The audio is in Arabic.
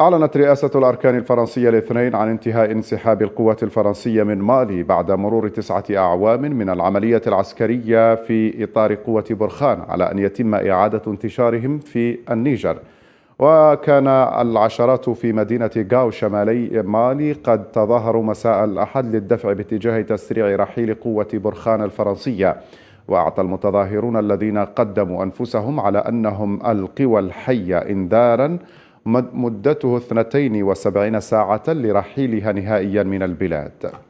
أعلنت رئاسة الأركان الفرنسية الاثنين عن انتهاء انسحاب القوات الفرنسية من مالي بعد مرور تسعة أعوام من العملية العسكرية في إطار قوة برخان على أن يتم إعادة انتشارهم في النيجر وكان العشرات في مدينة غاو شمالي مالي قد تظاهروا مساء الأحد للدفع باتجاه تسريع رحيل قوة برخان الفرنسية وأعطى المتظاهرون الذين قدموا أنفسهم على أنهم القوى الحية إنذاراً مدته 72 ساعة لرحيلها نهائيا من البلاد